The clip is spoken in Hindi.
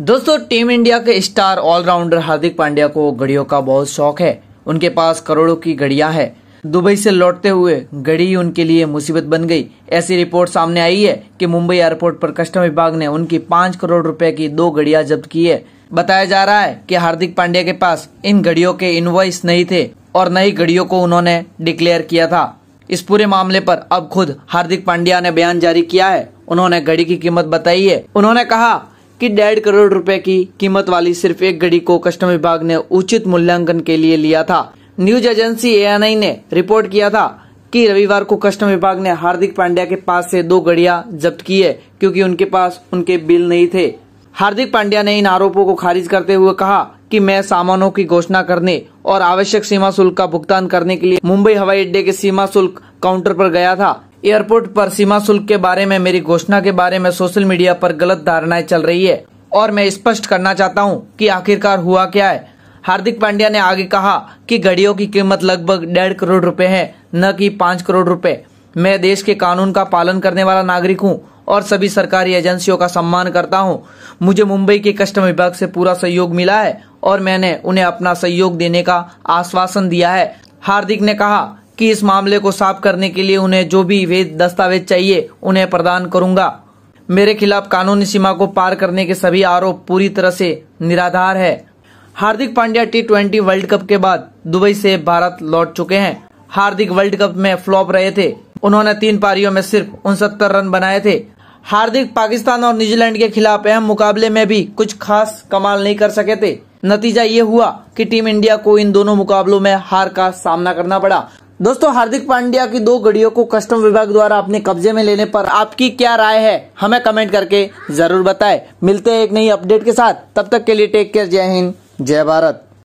दोस्तों टीम इंडिया के स्टार ऑलराउंडर हार्दिक पांड्या को घड़ियों का बहुत शौक है उनके पास करोड़ों की घड़िया है दुबई से लौटते हुए घड़ी उनके लिए मुसीबत बन गई ऐसी रिपोर्ट सामने आई है कि मुंबई एयरपोर्ट पर कस्टम विभाग ने उनकी पाँच करोड़ रुपए की दो घड़िया जब्त की है बताया जा रहा है कि हार्दिक पांड्या के पास इन घड़ियों के इनवॉइस नहीं थे और नई घड़ियों को उन्होंने डिक्लेयर किया था इस पूरे मामले पर अब खुद हार्दिक पांड्या ने बयान जारी किया है उन्होंने घड़ी की कीमत बताई है उन्होंने कहा कि डेढ़ करोड़ रुपए की कीमत वाली सिर्फ एक घड़ी को कस्टम विभाग ने उचित मूल्यांकन के लिए लिया था न्यूज एजेंसी ए ने रिपोर्ट किया था कि रविवार को कस्टम विभाग ने हार्दिक पांड्या के पास से दो घड़िया जब्त की है क्योंकि उनके पास उनके बिल नहीं थे हार्दिक पांड्या ने इन आरोपों को खारिज करते हुए कहा कि मैं सामानों की घोषणा करने और आवश्यक सीमा शुल्क का भुगतान करने के लिए मुंबई हवाई अड्डे के सीमा शुल्क काउंटर पर गया था एयरपोर्ट पर सीमा शुल्क के बारे में मेरी घोषणा के बारे में सोशल मीडिया पर गलत धारणाएं चल रही है और मैं स्पष्ट करना चाहता हूँ कि आखिरकार हुआ क्या है हार्दिक पांड्या ने आगे कहा कि घड़ियों की कीमत लगभग डेढ़ करोड़ रुपए है न कि पाँच करोड़ रुपए मैं देश के कानून का पालन करने वाला नागरिक हूँ और सभी सरकारी एजेंसियों का सम्मान करता हूँ मुझे मुंबई के कस्टम विभाग से पूरा सहयोग मिला है और मैंने उन्हें अपना सहयोग देने का आश्वासन दिया है हार्दिक ने कहा कि इस मामले को साफ करने के लिए उन्हें जो भी वेद दस्तावेज चाहिए उन्हें प्रदान करूंगा मेरे खिलाफ कानूनी सीमा को पार करने के सभी आरोप पूरी तरह से निराधार है Hardik Pandya T twenty World Cup के बाद दुबई से भारत लौट चुके हैं हार्दिक वर्ल्ड कप में फ्लॉप रहे थे उन्होंने तीन पारियों में सिर्फ उनसत्तर रन बनाए थे हार्दिक पाकिस्तान और न्यूजीलैंड के खिलाफ अहम मुकाबले में भी कुछ खास कमाल नहीं कर सके थे नतीजा ये हुआ कि टीम इंडिया को इन दोनों मुकाबलों में हार का सामना करना पड़ा दोस्तों हार्दिक पांड्या की दो गड़ियों को कस्टम विभाग द्वारा अपने कब्जे में लेने पर आपकी क्या राय है हमें कमेंट करके जरूर बताएं मिलते हैं एक नई अपडेट के साथ तब तक के लिए टेक केयर जय हिंद जय भारत